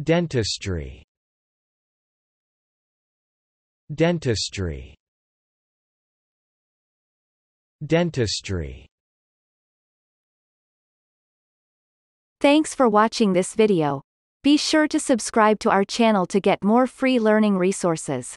Dentistry Dentistry Dentistry Thanks for watching this video. Be sure to subscribe to our channel to get more free learning resources.